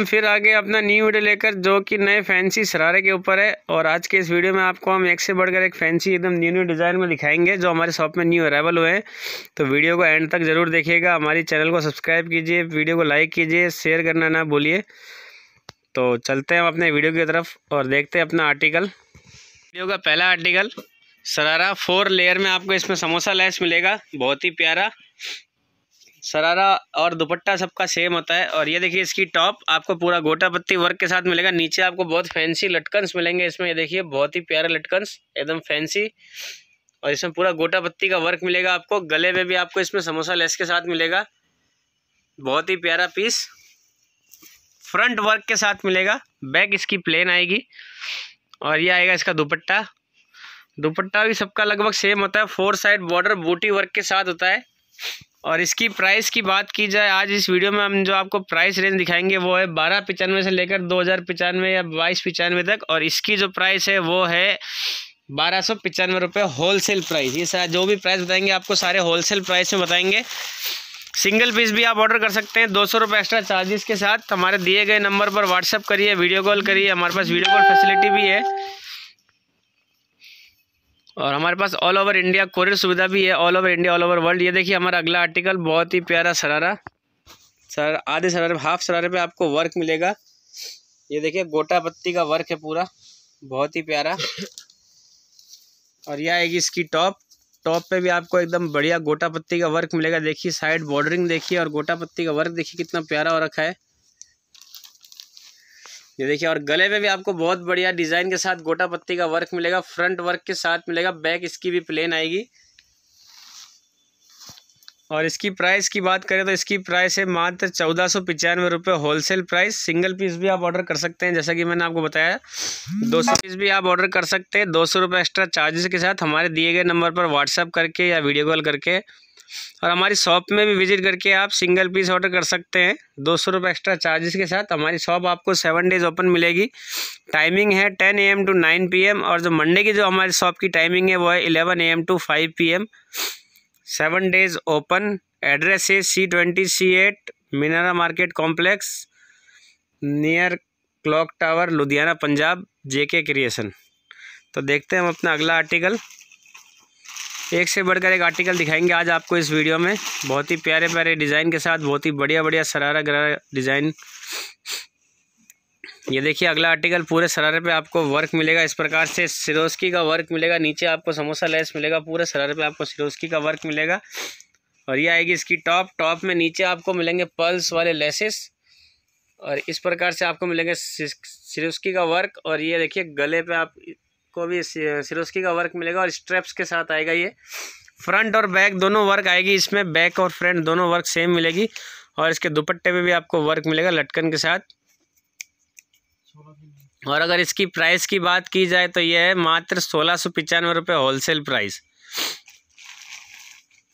हम फिर आगे अपना न्यू वीडियो लेकर जो कि नए फैंसी शरारे के ऊपर है और आज के इस वीडियो में आपको हम एक से बढ़कर एक फैंसी एकदम न्यू न्यू डिज़ाइन में दिखाएंगे जो हमारे शॉप में न्यू अरावल हुए हैं तो वीडियो को एंड तक ज़रूर देखिएगा हमारी चैनल को सब्सक्राइब कीजिए वीडियो को लाइक कीजिए शेयर करना ना भूलिए तो चलते हैं हम अपने वीडियो की तरफ और देखते हैं अपना आर्टिकल वीडियो का पहला आर्टिकल शरारा फोर लेयर में आपको इसमें समोसा लैस मिलेगा बहुत ही प्यारा सरारा और दुपट्टा सबका सेम होता है और ये देखिए इसकी टॉप आपको पूरा गोटा पत्ती वर्क के साथ मिलेगा नीचे आपको बहुत फैंसी लटकन्स मिलेंगे इसमें ये देखिए बहुत ही प्यारा लटकन्स एकदम फैंसी और इसमें पूरा गोटा पत्ती का वर्क मिलेगा आपको गले में भी आपको इसमें समोसा लेस के साथ मिलेगा बहुत ही प्यारा पीस फ्रंट वर्क के साथ मिलेगा बैक इसकी प्लेन आएगी और ये आएगा इसका दुपट्टा दुपट्टा भी सबका लगभग सेम होता है फोर साइड बॉर्डर बूटी वर्क के साथ होता है और इसकी प्राइस की बात की जाए आज इस वीडियो में हम जो आपको प्राइस रेंज दिखाएंगे वो है बारह पचानवे से लेकर दो हज़ार पचानवे या बाईस पचानवे तक और इसकी जो प्राइस है वो है बारह सौ पचानवे रुपये सेल प्राइस ये सारा जो भी प्राइस बताएंगे आपको सारे सेल प्राइस में बताएंगे सिंगल पीस भी आप ऑर्डर कर सकते हैं दो सौ रुपये एक्स्ट्रा चार्जेस के साथ हमारे दिए गए नंबर पर व्हाट्सअप करिए वीडियो कॉल करिए हमारे पास वीडियो कॉल फैसिलिटी भी है और हमारे पास ऑल ओवर इंडिया कोरियर सुविधा भी है all over India all over world ये देखिए हमारा अगला आर्टिकल बहुत ही प्यारा सरारा सर आधे सरारे हाफ सरारे पे आपको वर्क मिलेगा ये देखिए गोटा पत्ती का वर्क है पूरा बहुत ही प्यारा और यह आएगी इसकी टॉप टॉप पे भी आपको एकदम बढ़िया गोटा पत्ती का वर्क मिलेगा देखिए साइड बॉर्डरिंग देखिए और गोटा पत्ती का वर्क देखिए कितना प्यारा हो रखा है ये देखिए और गले में भी आपको बहुत बढ़िया डिज़ाइन के साथ गोटा पत्ती का वर्क मिलेगा फ्रंट वर्क के साथ मिलेगा बैक इसकी भी प्लेन आएगी और इसकी प्राइस की बात करें तो इसकी प्राइस है मात्र चौदह सौ पचानवे रुपये होलसेल प्राइस सिंगल पीस भी आप ऑर्डर कर सकते हैं जैसा कि मैंने आपको बताया दो सौ पीस भी आप ऑर्डर कर सकते हैं दो सौ रुपये एक्स्ट्रा चार्जेस के साथ हमारे दिए गए नंबर पर व्हाट्सअप करके या वीडियो कॉल करके और हमारी शॉप में भी विजिट करके आप सिंगल पीस ऑर्डर कर सकते हैं दो सौ रुपये एक्स्ट्रा चार्जेस के साथ हमारी शॉप आपको सेवन डेज़ ओपन मिलेगी टाइमिंग है ten A M to nine P M और जो मंडे की जो हमारी शॉप की टाइमिंग है वो है eleven A M to five P M seven days open address है C twenty C eight Minara market complex near clock tower Ludhiana Punjab JK creation तो देखते हैं हम अपना अगला आर्टिकल एक से बढ़कर एक आर्टिकल दिखाएंगे आज आपको इस वीडियो में बहुत ही प्यारे प्यारे डिज़ाइन के साथ बहुत ही बढ़िया बढ़िया सरारा गरारा डिज़ाइन ये देखिए अगला आर्टिकल पूरे सरारे पे आपको वर्क मिलेगा इस प्रकार से सिरोस्की का वर्क मिलेगा नीचे आपको समोसा लेस मिलेगा पूरे सरारे पे आपको सिरोस्की का वर्क मिलेगा और ये आएगी इसकी टॉप टॉप में नीचे आपको मिलेंगे पल्स वाले लेसेस और इस प्रकार से आपको मिलेंगे सिरोस्की का वर्क और ये देखिए गले पे आप को भी सिरोस्की का वर्क मिलेगा और स्ट्रेप्स के साथ आएगा ये फ्रंट और बैक दोनों वर्क आएगी इसमें बैक और फ्रंट दोनों वर्क सेम मिलेगी और इसके दुपट्टे पे भी आपको वर्क मिलेगा लटकन के साथ और अगर इसकी प्राइस की बात की जाए तो यह है मात्र सोलह सौ पचानवे रुपये होलसेल प्राइस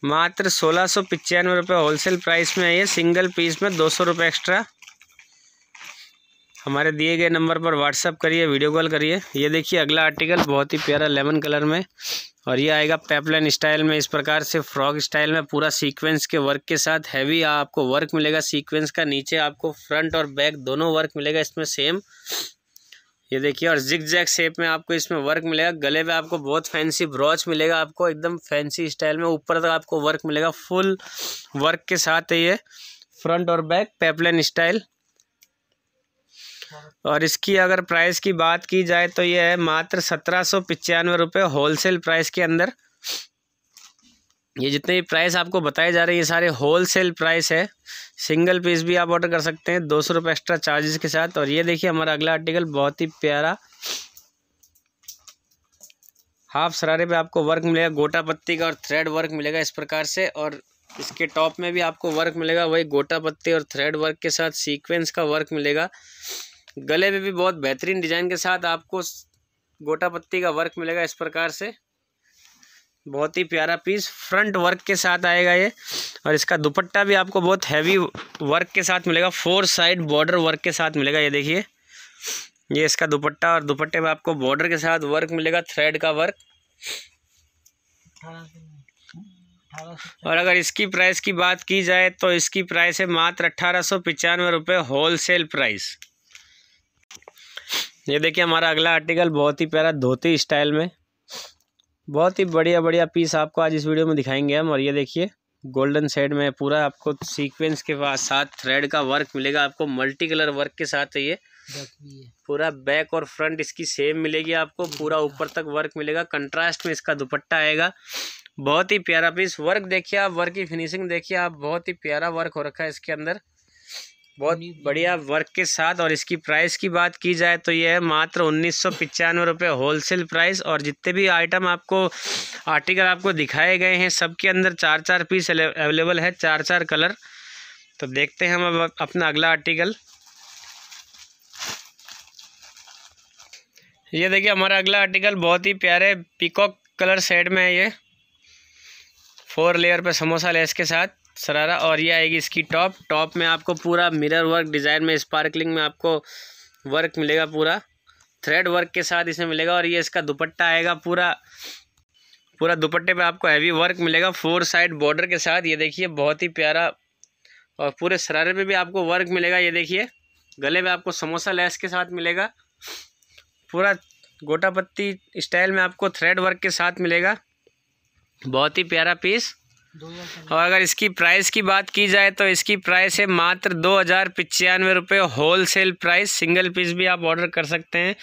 मात्र सोलह सौ पचानवे रुपये होलसेल प्राइस में है ये सिंगल पीस में दो सौ रुपये एक्स्ट्रा हमारे दिए गए नंबर पर व्हाट्सअप करिए वीडियो कॉल करिए ये देखिए अगला आर्टिकल बहुत ही प्यारा लेमन कलर में और ये आएगा पेपलाइन स्टाइल में इस प्रकार से फ्रॉक स्टाइल में पूरा सीक्वेंस के वर्क के साथ हैवी आपको वर्क मिलेगा सीक्वेंस का नीचे आपको फ्रंट और बैक दोनों वर्क मिलेगा इसमें सेम ये देखिए और जिग जैक शेप में आपको इसमें वर्क मिलेगा गले पे आपको बहुत फैंसी ब्रॉच मिलेगा आपको एकदम फैंसी स्टाइल में ऊपर तक आपको वर्क मिलेगा फुल वर्क के साथ है ये फ्रंट और बैक पेपलाइन स्टाइल और इसकी अगर प्राइस की बात की जाए तो ये है मात्र सत्रह सौ पचानवे रुपये होलसेल प्राइस के अंदर ये जितने भी प्राइस आपको बताए जा रहे हैं ये सारे होलसेल प्राइस है सिंगल पीस भी आप ऑर्डर कर सकते हैं दो सौ रुपये एक्स्ट्रा चार्जेस के साथ और ये देखिए हमारा अगला आर्टिकल बहुत ही प्यारा हाफ सरारे पे आपको वर्क मिलेगा गोटा पत्ती का और थ्रेड वर्क मिलेगा इस प्रकार से और इसके टॉप में भी आपको वर्क मिलेगा वही गोटा पत्ती और थ्रेड वर्क के साथ सीक्वेंस का वर्क मिलेगा गले में भी बहुत बेहतरीन डिज़ाइन के साथ आपको गोटा पत्ती का वर्क मिलेगा इस प्रकार से बहुत ही प्यारा पीस फ्रंट वर्क के साथ आएगा ये और इसका दुपट्टा भी आपको बहुत हैवी वर्क के साथ मिलेगा फोर साइड बॉर्डर वर्क के साथ मिलेगा ये देखिए ये इसका दुपट्टा और दुपट्टे में आपको बॉर्डर के साथ वर्क मिलेगा थ्रेड का वर्क और अगर इसकी प्राइस की बात की जाए तो इसकी प्राइस है मात्र अट्ठारह सौ पचानवे रुपये होल सेल प्राइस ये देखिए हमारा अगला आर्टिकल बहुत ही प्यारा धोती स्टाइल में बहुत ही बढ़िया बढ़िया पीस आपको आज इस वीडियो में दिखाएंगे हम और ये देखिए गोल्डन सेड में पूरा आपको सीक्वेंस के पास साथ थ्रेड का वर्क मिलेगा आपको मल्टी कलर वर्क के साथ है ये पूरा बैक और फ्रंट इसकी सेम मिलेगी आपको पूरा ऊपर तक वर्क मिलेगा कंट्रास्ट में इसका दुपट्टा आएगा बहुत ही प्यारा पीस वर्क देखिए आप वर्क की फिनिशिंग देखिए आप बहुत ही प्यारा वर्क हो रखा है इसके अंदर बहुत बढ़िया वर्क के साथ और इसकी प्राइस की बात की जाए तो यह है मात्र उन्नीस सौ पचानवे रुपये होलसेल प्राइस और जितने भी आइटम आपको आर्टिकल आपको दिखाए गए हैं सब के अंदर चार चार पीस अवेलेबल है चार चार कलर तो देखते हैं हम अब अपना अगला आर्टिकल ये देखिए हमारा अगला आर्टिकल बहुत ही प्यारे पिकॉक कलर सेट में है ये फोर लेयर पर समोसा लेस के साथ शरारा और ये आएगी इसकी टॉप टॉप में आपको पूरा मिरर वर्क डिज़ाइन में स्पार्कलिंग में आपको वर्क मिलेगा पूरा थ्रेड वर्क के साथ इसमें मिलेगा और ये इसका दुपट्टा आएगा पूरा पूरा दुपट्टे पे आपको हैवी वर्क मिलेगा फोर साइड बॉर्डर के साथ ये देखिए बहुत ही प्यारा और पूरे शरारे पे भी आपको वर्क मिलेगा ये देखिए गले में आपको समोसा लेस के साथ मिलेगा पूरा गोटा पत्ती स्टाइल में आपको थ्रेड वर्क के साथ मिलेगा बहुत ही प्यारा पीस और अगर इसकी प्राइस की बात की जाए तो इसकी प्राइस है मात्र दो हज़ार पचानवे रुपये wholesale price single piece भी आप ऑर्डर कर सकते हैं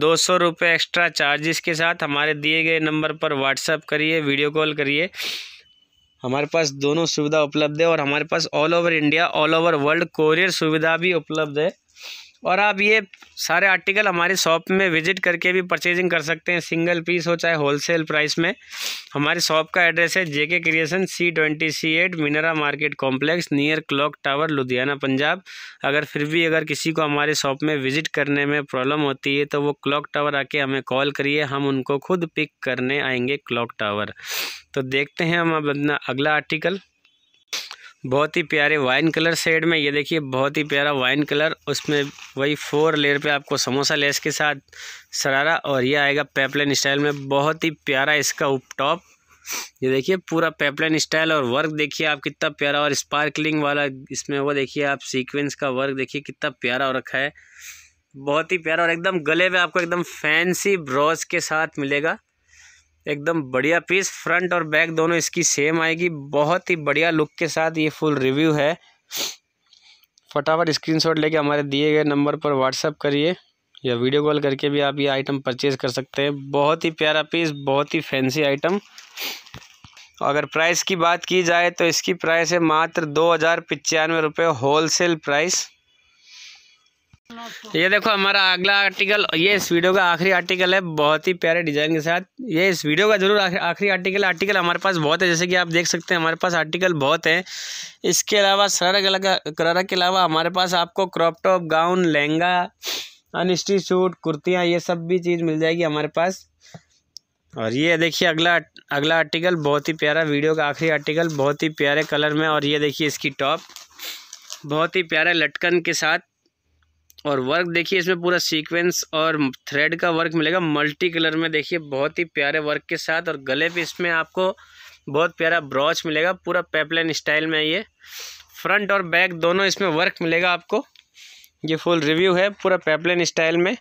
दो सौ रुपये एक्स्ट्रा चार्जेस के साथ हमारे दिए गए नंबर पर व्हाट्सअप करिए वीडियो कॉल करिए हमारे पास दोनों सुविधा उपलब्ध है और हमारे पास all over India all over world courier सुविधा भी उपलब्ध है और आप ये सारे आर्टिकल हमारी शॉप में विजिट करके भी परचेजिंग कर सकते हैं सिंगल पीस हो चाहे होलसेल प्राइस में हमारी शॉप का एड्रेस है JK creation C twenty C eight Minara market complex near clock tower Ludhiana Punjab अगर फिर भी अगर किसी को हमारे शॉप में विजिट करने में प्रॉब्लम होती है तो वो क्लॉक टावर आके हमें कॉल करिए हम उनको खुद पिक करने आएंगे क्लॉक टावर तो देखते हैं हम अब अपना अगला आर्टिकल बहुत ही प्यारे वाइन कलर शेड में ये देखिए बहुत ही प्यारा वाइन कलर उसमें वही फोर लेयर पे आपको समोसा लेस के साथ सरारा और ये आएगा पेपलेन स्टाइल में बहुत ही प्यारा इसका उप टॉप ये देखिए पूरा पेपलेन स्टाइल और वर्क देखिए आप कितना प्यारा और स्पार्कलिंग वाला इसमें वो देखिए आप सीक्वेंस का वर्क देखिए कितना प्यारा रखा है बहुत ही प्यारा और एकदम गले में आपको एकदम फैंसी ब्रॉज के साथ मिलेगा एकदम बढ़िया पीस फ्रंट और बैक दोनों इसकी सेम आएगी बहुत ही बढ़िया लुक के साथ ये फुल रिव्यू है फटाफट स्क्रीनशॉट लेके हमारे दिए गए नंबर पर व्हाट्सअप करिए या वीडियो कॉल करके भी आप ये आइटम परचेज़ कर सकते हैं बहुत ही प्यारा पीस बहुत ही फैंसी आइटम अगर प्राइस की बात की जाए तो इसकी प्राइस है मात्र दो हज़ार पचानवे रुपये सेल प्राइस तो ये देखो हमारा अगला आर्टिकल ये इस वीडियो का आखिरी आर्टिकल है बहुत ही प्यारे डिजाइन के साथ ये इस वीडियो का जरूर आखिरी आर्टिकल आर्टिकल हमारे पास बहुत है जैसे कि आप देख सकते हैं हमारे पास आर्टिकल बहुत है इसके अलावा अलग करारा के अलावा हमारे पास आपको crop top gown lehenga unstitched suit कुर्तियाँ ये सब भी चीज़ मिल जाएगी हमारे पास और ये देखिए अगला अगला आर्टिकल बहुत ही प्यारा वीडियो का आखिरी आर्टिकल बहुत ही प्यारे कलर में और ये देखिए इसकी टॉप बहुत ही प्यारे लटकन के साथ और वर्क देखिए इसमें पूरा सीक्वेंस और थ्रेड का वर्क मिलेगा मल्टी कलर में देखिए बहुत ही प्यारे वर्क के साथ और गले पे इसमें आपको बहुत प्यारा ब्रॉच मिलेगा पूरा पेपलाइन स्टाइल में ये फ्रंट और बैक दोनों इसमें वर्क मिलेगा आपको ये फुल रिव्यू है पूरा पेपलेन स्टाइल में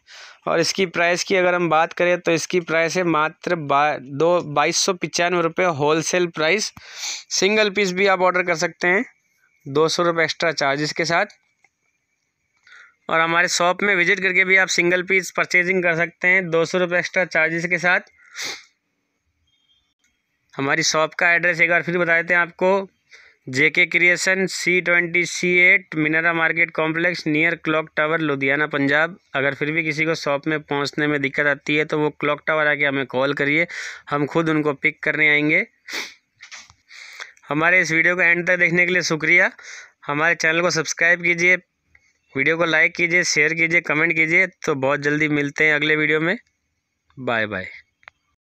और इसकी प्राइस की अगर हम बात करें तो इसकी प्राइस है मात्र बा दो बाईस सौ पचानवे रुपये होलसेल प्राइस सिंगल पीस भी आप ऑर्डर कर सकते हैं दो सौ रुपये एक्स्ट्रा चार्जेस के साथ और हमारे शॉप में विज़िट करके भी आप सिंगल पीस परचेजिंग कर सकते हैं दो सौ रुपये एक्स्ट्रा चार्जेस के साथ हमारी शॉप का एड्रेस एक बार फिर बता देते हैं आपको J K creation C twenty C eight Minara market complex near clock tower Ludhiana Punjab अगर फिर भी किसी को शॉप में पहुंचने में दिक्कत आती है तो वो क्लॉक टावर आके हमें कॉल करिए हम खुद उनको पिक करने आएंगे हमारे इस वीडियो को एंड तक देखने के लिए शुक्रिया हमारे चैनल को सब्सक्राइब कीजिए वीडियो को लाइक कीजिए शेयर कीजिए कमेंट कीजिए तो बहुत जल्दी मिलते हैं अगले वीडियो में बाय बाय